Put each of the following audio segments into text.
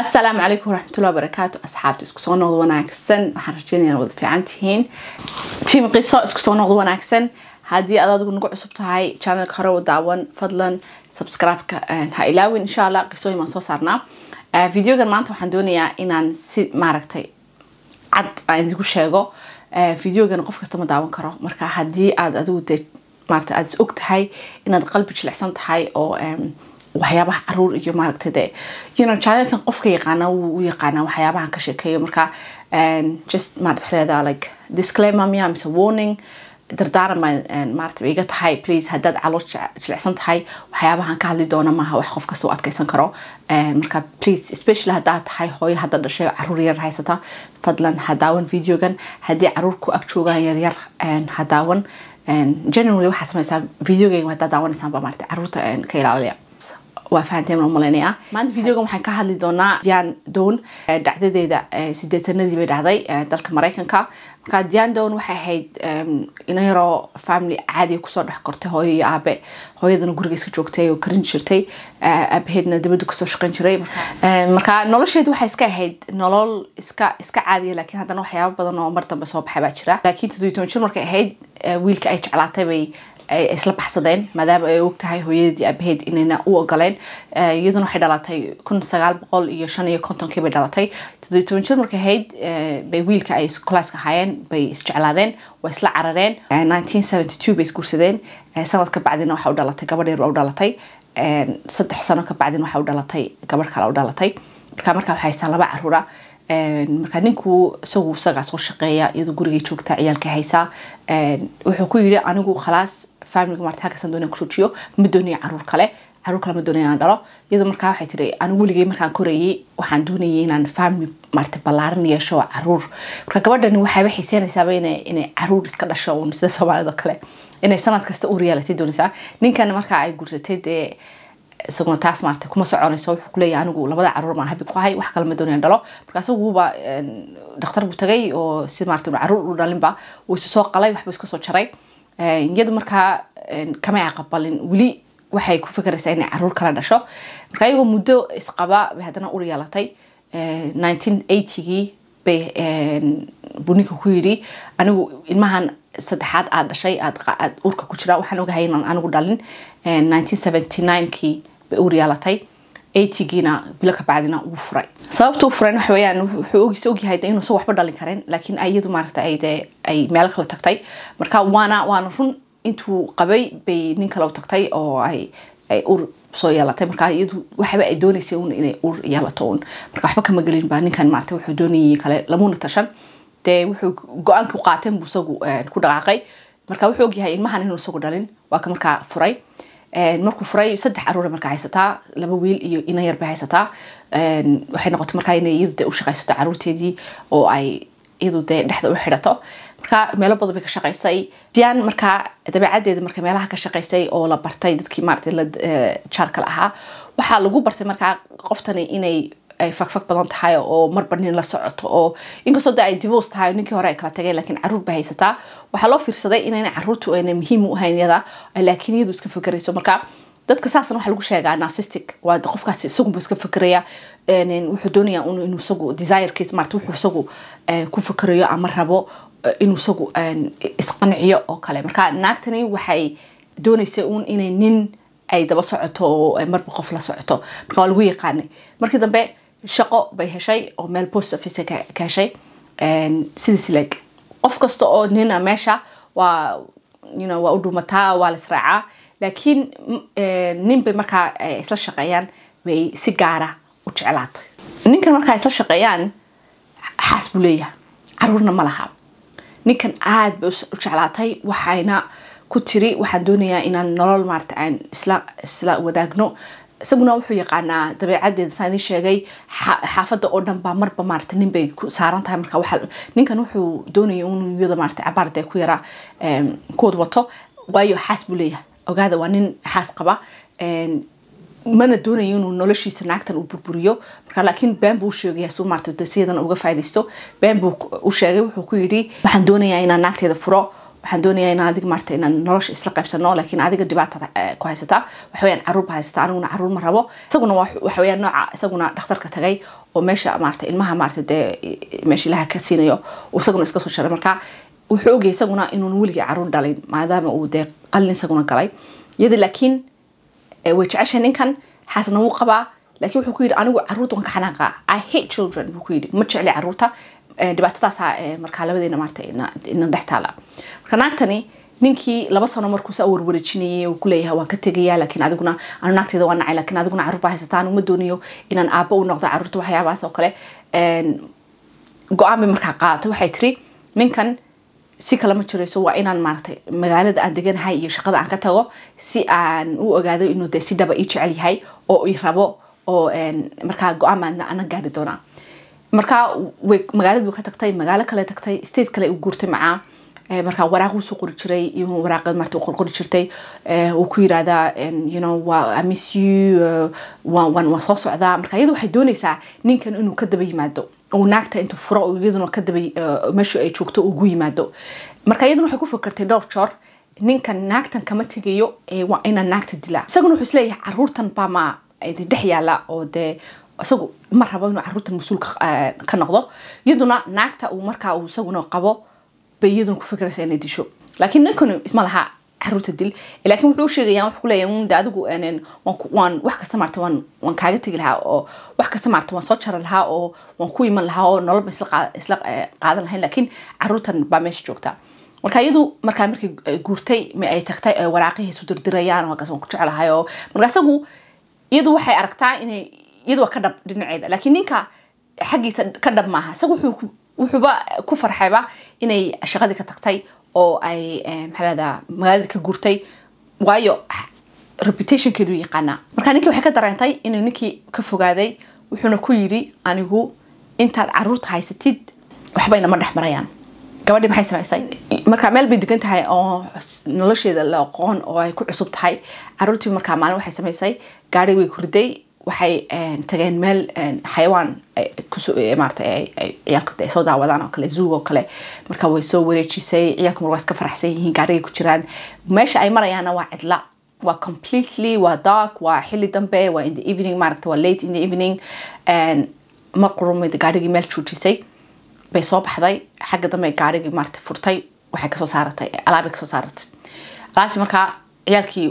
asalaamu calaykum waraxmatullahi wabarakaatu asxaabta isku soo noqda wanaagsan waxaan rajeynaya inad wada fiican tihiin tiim qiso isku soo noqda wanaagsan haddii aad adigu nagu cusub tahay channelka hore wadaawan fadlan subscribe-ka eh, ha ilaawin insha allah qisooyin baan soo saarnaa eh, videogan maanta waxaan doonayaa inaan si maaragtay cad aan idigu sheego eh, videogan qof kasta ma daawan karo marka haddii aad adigu dee maarata aada is og tahay inaad qalbi jilicsan tahay oo waxyaabaha caruur iyo maaragta de you know chanelkan qofka yaqaana wuu u waxyaabahan ka sheekeeyo marka just maarata xleedaa like disclaimer miya mise warning dardaarama maarata iga tahay please haddaad calool jilicsan tahay waxyaabahan ka hadli doona maaha wax qof kasta u adkeysan karo marka please especially haddaa tahay hooyo hadda dhashay caruur yar haysata fadlan hadaawan videogan haddii caruur ku ag joogaan yaryar hadaawan generally waxaa sameysaa videogeyga haddaa daawanaysaan maarata caruurta ka ilaalaya waa fahanteen baan umaleynaya maanta videoga waxaan ka hadli doonaa jan down dhacdadeeda sideetanadii bay dhacday dalka mareykanka markaa jan down waxay ahayd ina yaroo family caadiga kusoo dhex kortay hooyo iyo aabe hooyadana guriga iska joogtay oo karin jirtay aabaheedna dibadda kusoo shaqayn jiray markaa nolosheedu waxay iska ahayd nolol iska iska caadiya laakiin haddana waxyaaba badan oo mar dambe soo baxay baa jira laakiin todoiy toban jir markay ahayd wiilka ay jeclaatay bay ay isla baxsadeen maadaama ay ogtahay tahay hooyadii abaheyd inayna u ogoleen iyaduna waxay dhalatay kun sagaal boqol iyo shan iyo kontonkii bay dhalatay toddobiy toban jir markay ahayd bay wiilka ay kolaaska ahaayeen bay isjeclaadeen waa isla carareen nineteen seventy two bay isguursadeen sanad bacdina waxa u dhalatay gabadh yar baa u dhalatay saddex sano ka bacdina waxa u dhalatay gabadh kale u dhalatay marka markaa waxay haystaa laba caruura markaa ninku isagu isagaa soo shaqeeya iyadoo gurigay joogtaa ciyaalka haysaa wuxuu ku yidhi anigu khalaas faamiliga marta halkaasaan doonaya ku caruur kale caruur kale ma doonaya inaan dhalo iyadoo markaa waxay tiri anu weligay markaan korayay waxaan doonayay inaan faamili marta ballaaran yeesho caruur marka gabadhani waxayba xiiseenaysaaba inay caruur iska dhasho uun sida soomaalida kale inay sanad kasta u reaality doonaysaa ninkan markaa ay guursatay dee isaguna taas maarata kuma soconayso wuxuu kuleeyahay anigu labada caruur maan habib ku ahay wax kale ma doonayaan dhalo marka asaguuba eh, dhakhtar buu tagay oo si maarata caruur u dhalinba uu isu soo qalay waxba iska soo jaray iyadu markaa kamay aqabalin weli waxay ku fikraysaa inay caruur kala dhasho marka iyagoo muddo isqaba bay haddana ur yeelatay nineteen eigii bay buninka ku yidhi anigu ilmahan saddexaad aad dhashay aad urka ku jira waxaan ogahay inaan anigu dhalin nineteen seventy bay ur yeelatay eightygiina bilo ka bacdina wuu furay sababta furayn waxa weyaan wuxuu ogiis ogyahay de inuusan waxba dhalin karin laakiin iyadu maaragta ay dee ay meelo kala tagtay marka waana waana run intuu qabay bay nin kale u tagtay oo ay ay ur soo yeelatay markaa iyadu waxba ay doonaysay un inay ur yeelato un marka waxba kama gelin baa ninkan maaragta wuxuu doonayay kale lamuna tashan dee wuxuu go-aankii qaateen buu isagu eh, ku dhaqaaqay marka wuxuu ogyahay ilmahan inuu isagu dhalin waa markaa furay Eh, markuu furay saddex caruura markaa haysataa laba wiil iyo ina yarbay haysataa waxay noqotay markaa inay iyadu u shaqaysato caruurteedii oo ay iyadu dhexda u xidhato markaa meelo badan bay ka shaqaysay diaan markaa dabeecadeeda marka meelaha ka shaqaysay oo la bartay dadkii maaragtay la eh, jaarka la ahaa waxaa lagu bartay markaa qoftani inay ay fakfag badan tahay oo marba nin la socoto oo inkastoo de ay divos tahay ninkii hore ay kala tageen lakiin caruur ba haysataa waxaa loo fiirsaday inayna caruurtu ayna muhiim u ahayn yada laakiin iyadu iska fakerayso marka dadka saasan waxaa lagu sheegaa narcistic waa qofkaas isagunba iska fakeraya wuxuu doonayaa inuu isagu desirkiis maarta wuxuu isagu ku fakerayo ama rabo e, inuu isagu isqanciyo oo kale marka naagtani waxay doonaysa uun inay nin ay daba socoto oo marba qof la socoto marka waa lagu yaqaanay markii dambe shaqo bay heshay oo meel post office ka heshay sidaas like qof kasta oo nina meesha waa you know waa u dhumataa waa la israacaa laakiin nin bay markaa isla shaqeeyaan bay si gaara u jeclaatay ninkan markaa isla shaqeeyaan xaas buu leeyahay caruurna ma laha ninkan aada bay u jeclaatay waxayna ku tiri waxaan doonayaa inaan nolol maarata aan isla isla wadaagno isaguna wuxuu yaqaanaa dabeecadeeda saan sheegay xaafadda oo dhan baa marba maarata nin bay saaran tahay marka waxaa ninkan wuxuu doonaya un iyada maarata cabaarda ku yara kuwad wato waayo xaas buu leeyahay ogaada waa nin xaas qaba mana doonayo inuu noloshiisa naagtan uu burburiyo marka laakiin been buu sheegaya maarata siyadan uga faa'idaysto been buu wuxuu ku yidhi waxaan doonayaa inaan naagteeda furo waxaan doonayaa inaan adiga maarta inaan nolosha isla qaybsano laakiin adiga dhibaatada ku haysataa waxaweyaan caruur haysata aniguna caruur ma rabo isaguna waxaweyaan nooca isaguna dhakhtarka tagay oo meesha maarata ilmaha maarata dee meesha ilaha ka siinayo isaguna iska soo sharay marka wuxuu ogyahay isaguna inuun weligii caruur dhalin maadaama uu dee qalin isaguna galay iyada laakiin way jeceshay ninkan xaasna wuu qabaa laakiin wuxuu ku yidhi anigu caruurta waan ka xanaaqa i hate children buu ku yidhi ma jecli caruurta dhibaatadaas markaa labadeena maarta ina dhex taala marka naagtani ninkii laba sano markuus warwarejinayay uu kuleeyahay waan ka tegaya laakiin adiguna anu naagteeda waa nacay laakiin adiguna carruur baa haysata doonayo inaan aabbo u noqdo carruurta waxyaabahaas oo kale go-aan bay markaa qaadatay waxay tiri ninkan si kalema jirayso waa inaan maaratay magaalada aan deganahay iyo shaqada aan ka tago si aan u ogaado inuu de si dhaba ii jecel yahay oo ii rabo oo markaa go-aan baan ana gaari doonaa markaa magaaladu ka tagtay magaalo kale tagtay state kale u guurtay macaa eh, markaa waraaq usoo qori jiray waraaq marta qorqori jirtay eh, uu ku yiraahdaa you know eh, waa soo socdaa marka iyada waxay doonaysaa ninkan inuu ka daba yimaado uu naagta inta furo iyaduna ka daba meeshu ay joogto ugu yimaado marka iyaduna waxay ku fikirtay dhowr joor ninkan naagtan kama tegayo waa inaan naagta dilaa isaguna wuxuu isleeyahay caruurtan baa ma dhex yaala oo dee isagu ma rabo inuu caruurta mas-uulka eh, ka noqdo iyaduna naagta uu markaa uu isaguna qabo bay iyaduna ku fikiraysa inay disho laakiin ninkanu isma laha caruurta dil eh, laakiin wuxuu sheegaya wuxuu adigu eh, waan wax kasta maarta waan waan kaaga tegi lahaa oo wax kasta maarta waan soo jari lahaa oo waan ku iman lahaa oo nolol ba isla qaadan lahayn laakiin caruurtan baa meesha joogta marka iyadu markaa markii guurtay ay tagtay ay dirdirayaan oo halkaas waan ku jeclahay oo marka isagu iyadu waxay aragtaa inay iyadoo ka dhab dhinaceeda laakiin ninka xaggiisa ka dhab maaha isaga wuxuuba ku farxayba inay shaqadii ka tagtay oo ay eh, maxaaladaa magaalada ka gurtay waayo reputationkeeduu yaqaanaa markaa ninkii waxay ka dareentay inuu ninkii ka fogaaday wuxuuna ku yidhi anigu intaad caruurta haysatid waxba inama dhex marayaan gabadhii maxay samaysay markaa meel bay degan tahay oo nolosheeda la aqoon oo ay ku cusub tahay caruurtii markaa maalin waxay samaysay gaari way hurday waxay eh, tageen meel eh, xayawaan eh, ciyaarka soo daawadaan oo kale zuug oo kale marka way soo wareejisay ciyaalka mar waa iska faraxsan yihiin gaariga ku jiraan meesha ay marayaana waa cidla waa completely waa dark waa xilli dambe waa in the evening maaragta waa late in the evening ma qurumid gaarigii meel joojisay bay soo baxday xagga dambe gaarigii maaragta furtay waxay kasoo saaratay alaabay kasoo saaratay alaabtii markaa ciyaalkii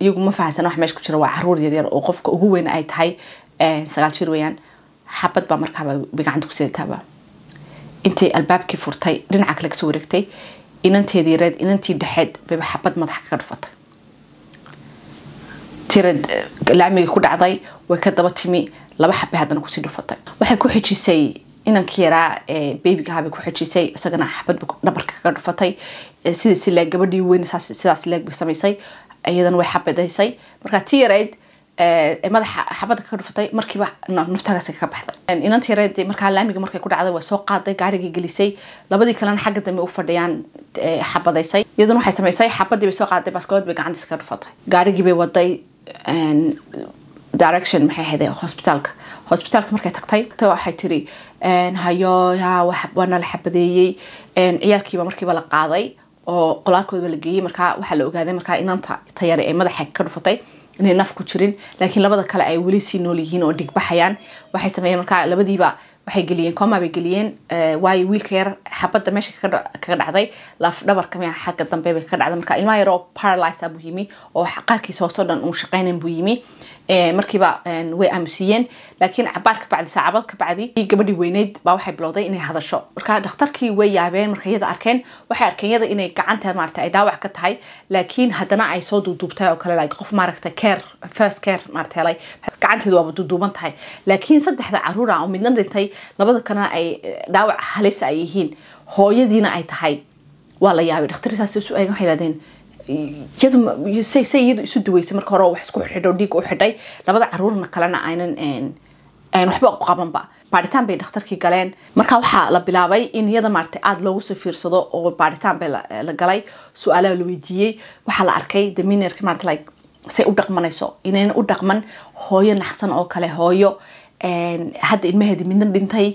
iyaguma fahansan wax meesha ku jira waa caruur yaryar oo qofka ugu weyn ay tahay eh, sagaal jir weyaan xabad baa markaaba bay gacanta kusidataaba intay albaabkii furtay dhinaca kale kasoo wareegtay inanteedii yareed inantii dhexeed bayba xabad madax kaga dhufatay tirad eh, laamigii ku dhacday way ka daba timi laba xabbay haddana kusii dhufatay waxay ku xijisay inanka yaraa ee eh, ku xijisay isagana xabadba dhabarka kaga dhufatay sidaasi leeg gabadhii weyn sidaas leeg bay samaysay iyadan way xabadaysay markaa ti yarayd eh, madaxa xabada ka dhufatay markiiba naftaras ka baxday inanti yareed markaa laamiga markay ku dhacday waa soo qaaday gaarigii gelisay labadii kalena xagga dambe u fadhiyaan eh, xabadaysay iyaduna waxay samaysay xabadii bay soo qaaday baaskood bay gacantiis ka dhufatay gaarigii bay waday direction maxay ahayde hosbitaalka hosbitaalka markay tagtay waxay tiri hayo waa nala xabadeeyey ciyaalkiiba markiiba la qaaday oo qolaalkoodaa la geeyey markaa waxaa la ogaaday markaa inanta tayare ee madaxa ka dhufatay inay naf ku jirin laakiin labada kale ay weli sii nool yihiin oo dhigbaxayaan waxay sameeyeen markaa labadiiba waxay geliyeen coma bay geliyeen eh, waayo wiilka yar xabadda meesha kaga dhacday laafdhabarka mea xagga dambe bay kaga dhacday marka ilmaha yar oo paralysa ah buu yimi oo qaarkiisa hoosoo dhan uu shaqeynan buu yimi Eh, markiiba eh, way aamusiiyeen laakiin cabaar kabacdi saacabad kabacdi gabadhii weyneyd baa waxay bilowday inay hadasho marka dhakhtarkii way yaabeen markay iyada arkeen waxay arkeen iyada inay gacanta maarata ay dhaawac ka tahay laakiin haddana ay soo duuduubtay oo kale like qof maaragta care first care maarata helay gacanteedu waaba duuduuban tahay laakiin saddexda caruura ah oo midna dhintay labada kalena ay eh, dhaawac halis ay yihiin hooyadiina ay tahay waa la yaabay dhakhtarri saasi eegan waxay yidhahdeen iyadusay iyadu isu duweysay marka hore wax isku xidhxidho dhiiga u xidhay labada caruurna kalena aynan waxba u qabanba baadhitaan bay dhakhtarkii galeen marka waxaa la bilaabay in iyada maarata aada looguso fiirsado oo baadhitaan bay la eh, galay su-aalaha la weydiiyey waxaa la arkay deminerk maarata like say u dhaqmanayso inayna u dhaqman hooyo naxsan oo kale hooyo hadda ilmaheedi midna dhintay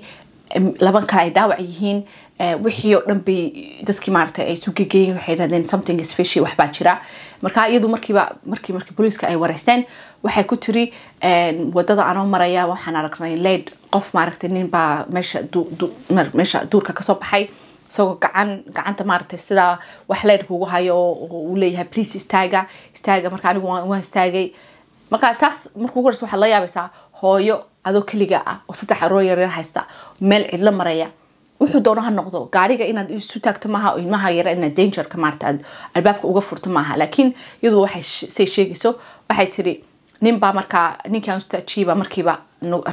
laban kale ay dhaawac yihiin eh, wixii oo dhan bay dadkii maaragtay ay sugageeyeen waxay dhahdeen something special waxbaa jira markaa iyadu markiiba markii markii booliiska ay wareysteen waxay ku tiri eh, wadada anoo maraya waxaan aragnay leyd qof maaragtay nin baa meesha meesha duurka kasoo baxay isagoo gacan gacanta maaragtay sidaa wax leyd kugu hayo oo uu leeyahay please istaaga istaaga marka anigu waan istaagay markaa taas markuu ku horeysa waxaad la yaabaysaa hooyo adoo keliga ah oo saddex aroo yaryar haysta meel cidlo maraya wuxuu doono ha noqdo gaariga inaad isu taagto maaha ilmaha yara inaad dangerka maarta aad albaabka uga furto maaha laakiin iyadu waxay say sheegayso waxay tiri ninbaa markaa ninkaan ustaajiiba markiiba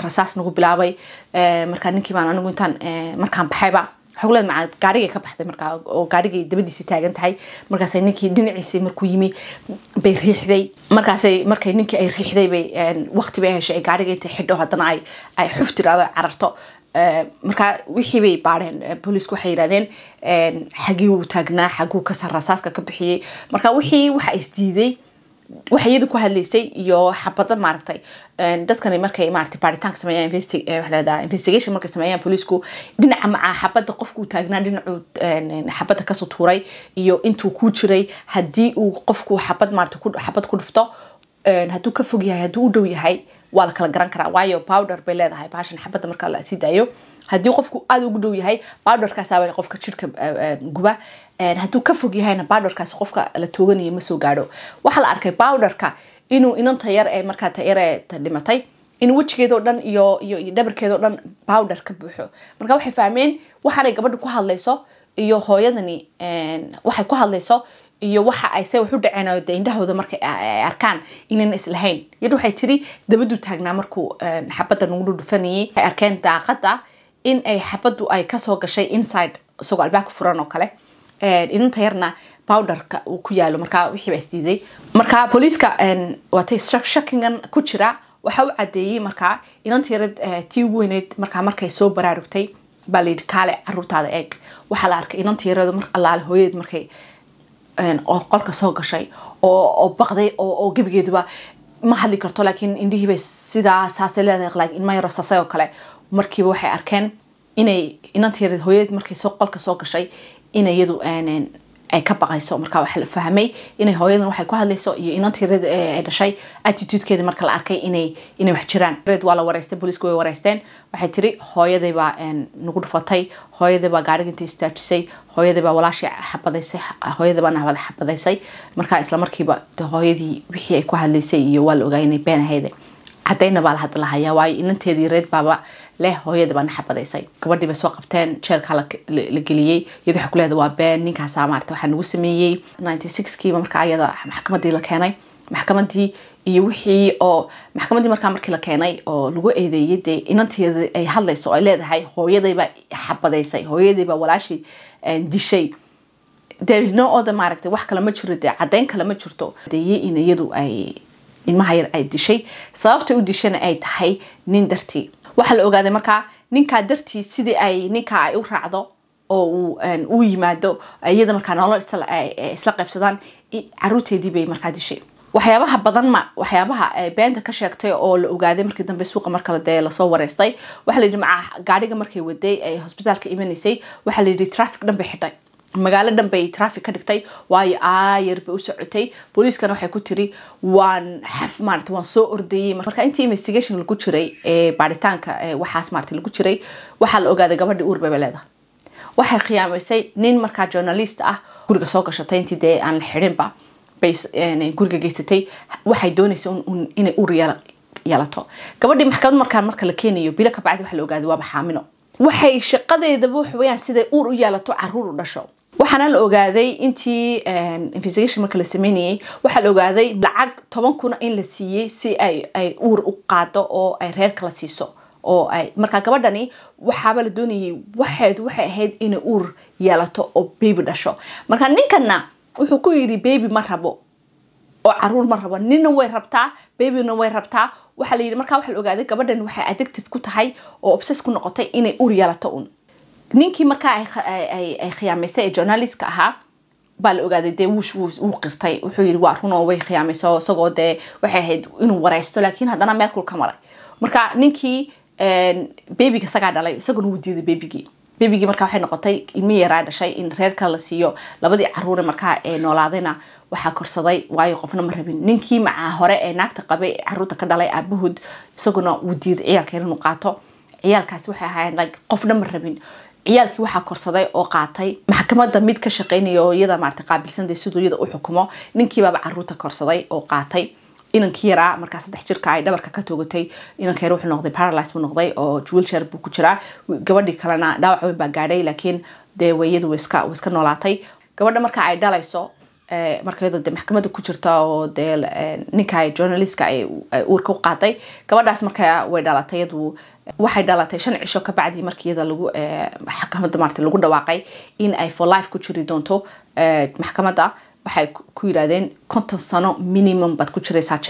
rasaas nagu bilaabay eh, markaa ninkii baan anigu intaan eh, markaan baxayba waule maa ka baxday markaa oo gaarigay dabadiisi taagan tahay markaasay ninkii dhinaciisii markuu yimi bay riixday markaasay markay ninkii ay xuf tiraado ay cararto e, markaa wixii bay baadheen booliisku e, xagii wuu taagnaa xaguu ka rassaaska ka bixiyey marka wixii waxa waxay iyada ku hadlaysay iyo xabado maaragtay dadkani markay maaragtay baaritaanka sameeyaan investi eh, waxa lahahdaa investigation markay sameeyaan poliisku dhinaca macaa xabadda qofkuu taagnaa dhinacuu xabadda kasoo tuuray iyo intuu ku jiray haddii uu qofku xabad maaragtay xabad ku dhufto hadduu ka fog yahay hadduu u dhow yahay waa la kala garan karaa waayo powder bay leedahay baashan xabadda marka la sii daayo haddii qofku aada ugu dhow yahay powderkaasaaba qofka jirka eh, eh, guba hadduu ka fog yahayna bowderkaasi qofka la tooganaya ma soo waxaa la arkay bowderka inuu inanta yar ee markaa tayare dhimatay in wejigeedoo dhan iyo iyo dhabarkeedoo dhan bowder ka buuxo marka waxay fahmeen waxaanay gabadha ku hadlayso iyo hooyadani waxay ku hadlayso iyo waxa ay se wax u dhaceen de indhahooda markay ay arkaan inaan islahayn yar waxay tiri dabadu taagnaa markuu xabadda nagu dhudhufanayay waxay arkeen daaqada in ay xabaddu ay kasoo gashay inside isagoo albaabka furan oo kale ininta yarna bowderka uu ku yaalo markaa wixiiba isdiiday markaa booliiska waatay shakingan ku jira waxaa u cadeeyey markaa inanta yarad tii weyneyd markaa markay soo baraarugtay baa layidhi kaale caruurtaada eeg waxaa la arkay inanta yaradu mar hooyadeed markay oo qolka soo gashay oo baqday oo gebigeeduba ma hadli karto laakiin indhihiibay sidaa saasay leedahay like inmayaro saasay oo kale markiiba waxay arkeen inay inanta yarad hooyadeed markay soo qolka soo gashay ina iyadu eh, ay ka baqayso markaa waxaa la fahmay inay hooyadan waxay ku hadlayso iyo inantii red eh, ay dhashay attitudekeeda marka la arkay inay inay wax jiraan red waa la wareystay booliisku way wareysteen waxay tiri hooyaday baa eh, nagu dhufatay hooyaday baa gaariginta istaajisay hooyaday baa walaashii xabadaysay hooyaday baa nahbada xabadaysay markaa isla markiiba hooyadii wixii ay ku hadlaysay iyo waa la ogaa inay been ahayd cadayna baa la hadlahayaa waayo inanteedii red baaba leh hooyada baa naxabadaysay gabadhiiba soo qabteen jeelkaa la geliyey iyada waxay kuleeda waa been ninkaasaa maarata waxaa nagu sameeyey ninety sixkiiba markaa iyada maxkamadii la keenay maxkamadii iyo wixii oo maxkamadii markaa markii la keenay oo lagu eedeeyay dee inanteeda ay hadlayso ay leedahay hooyadayba xabadaysay hooyadayba walaashii dishay there is no other maaragtay wax kale ma jiro dee caddeyn kale ma jirto deeye in iyadu ay ilmaha yar ay dishay sababtay u dishana ay tahay nin dartii waxaa la ogaaday markaa ninkaa dartii sidii ay ninkaa ay u raacdo oo uu u yimaado iyada markaa nolol isla qaybsadaan caruurteedii bay markaa dishay waxyaabaha badan ma waxyaabaha e, beenta ka sheegtay oo la ogaaday markii dambe suuqa mar kale dee lasoo wareystay waxaa la yidhi maca gaadhiga markay waday ee hosbitaalka imanaysay waxaa la yidhi trafic dhan bay xidhay magaalo dhan bay trafic ka dhigtay waayo aayar bay u socotay booliiskana waxay ku tiri waan xaf maarata waan soo ordayey marka intii investigation lagu jiray ee baaritaanka waxaas maarata lagu jiray waxaa la ogaaday gabadhii uur bay leedahay waxay khiyaamaysay nin markaa journalist ah guriga soo gashatay intii dee aan la xidhinba bay guriga geysatay waxay doonaysa inay uur yeelato gabadhii maxkamad markaan marka la keenayo bilo kabacdi waxa la ogaaday waaba xaamilo waxay shaqadeedaba waxaweyaan siday uur u yeelato caruur u dhasho waxaana la ogaaday intii eh, investigation marka la sameynayay waxaa la ogaaday lacag toban kuna in la siiyey si ay ay uur u qaado oo ay reerka la siiso oo ay markaa gabadhani waxaaba la doonayay waxeed waxay ahayd inay uur yeelato oo baby dhasho marka ninkana wuxuu ku yidhi baby ma rabo oo caruur ma rabo ninna way rabtaa babyna way rabtaa waxaa la yidhi markaa waxa la ogaaday gabadhani waxay addictive ku tahay oo obses ku noqotay inay uur yeelato un ninkii markaa ay khiyaamaysa ee journalistka ahaa baa la ogaaday dee wuu qirtay wuxuu yii waa runoo way khiyaamayso isagoo dee waxay ahayd inuu wareysto laakiin haddana meelkul ka maray marka ninkii eh, bebiga isagaa dhalay isaguna wuu diiday bebigii bebigii markaa waxay noqotay ilmi yaraa dhashay in reerka la siiyo labadii caruure markaa ee eh, noolaadayna waxaa korsaday waayo qofna ma rabin ninkii macaa hore ee naagta qabay caruurta ka dhalay aabahood isaguna wuu diiday ciyaalkeen inuu qaato ciyaalkaasi waxay ahaayeen qof ma rabin ciyaalkii waxaa korsaday oo qaatay maxkamada mid ka shaqeynaya oo iyada maarata qaabilsanta siduu iyada u xukumo ninkiibaaba caruurta korsaday oo qaatay inankii yaraa markaa saddex jirka ay dhabarka ka toogatay inanka yar wuxuu noqday paralyze buu noqday oo jwilshar buu ku jiraa gabadhii kalena dhaawac weyn baa gaadhay laakiin dee weyadu way iska noolaatay gabadha markaa ay dhalayso Eh, marka iyadoo de maxkamadda ku jirta oo dee eh, ninka journalistka ay eh, uurka u qaaday gabadhaas markaa way dhalatay iyadu waxay dhalatay shan cisho kabacdii markii iyada lagu maxkamadda maarata lagu dhawaaqay in ay for life ku jiri doonto maxkamadda waxay ku yidhahdeen konton sano minimum baad ku jiraysaa jeel